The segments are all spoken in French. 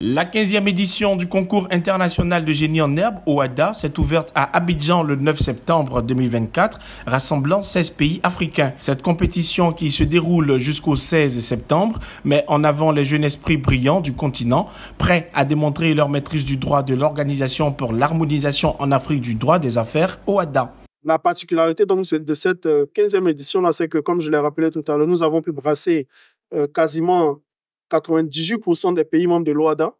La 15e édition du concours international de génie en herbe, OADA, s'est ouverte à Abidjan le 9 septembre 2024, rassemblant 16 pays africains. Cette compétition qui se déroule jusqu'au 16 septembre met en avant les jeunes esprits brillants du continent, prêts à démontrer leur maîtrise du droit de l'Organisation pour l'harmonisation en Afrique du droit des affaires, OADA. La particularité de cette 15e euh, édition, c'est que, comme je l'ai rappelé tout à l'heure, nous avons pu brasser euh, quasiment 98% des pays membres de l'OADA,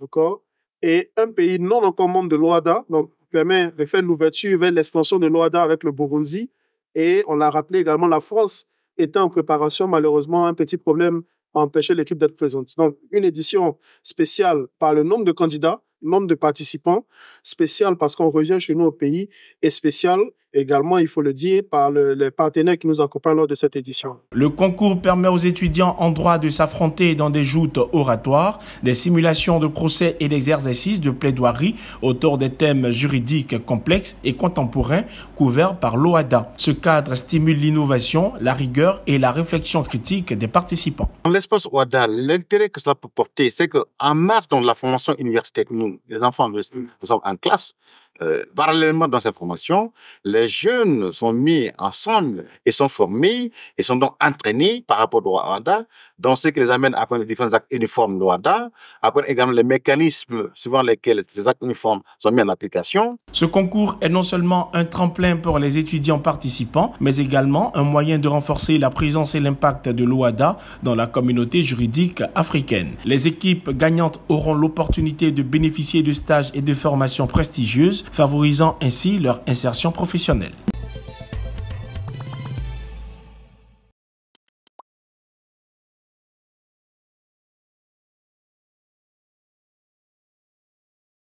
d'accord, et un pays non encore membre de l'OADA, donc permet de faire l'ouverture vers l'extension de l'OADA avec le Burundi. Et on l'a rappelé également, la France était en préparation, malheureusement, un petit problème a empêché l'équipe d'être présente. Donc, une édition spéciale par le nombre de candidats, nombre de participants, spéciale parce qu'on revient chez nous au pays, et spéciale également, il faut le dire, par les partenaires qui nous accompagnent lors de cette édition. Le concours permet aux étudiants en droit de s'affronter dans des joutes oratoires, des simulations de procès et d'exercices de plaidoirie autour des thèmes juridiques complexes et contemporains couverts par l'OADA. Ce cadre stimule l'innovation, la rigueur et la réflexion critique des participants. Dans l'espace OADA, l'intérêt que cela peut porter, c'est qu'en mars, dans la formation universitaire, nous, les enfants, nous sommes en classe, euh, parallèlement dans cette formation, les jeunes sont mis ensemble et sont formés et sont donc entraînés par rapport au Rwanda, dans ce qui les amène à apprendre les différents actes uniformes du à apprendre également les mécanismes suivant lesquels ces actes uniformes sont mis en application. Ce concours est non seulement un tremplin pour les étudiants participants, mais également un moyen de renforcer la présence et l'impact de l'OADA dans la communauté juridique africaine. Les équipes gagnantes auront l'opportunité de bénéficier de stages et de formations prestigieuses favorisant ainsi leur insertion professionnelle.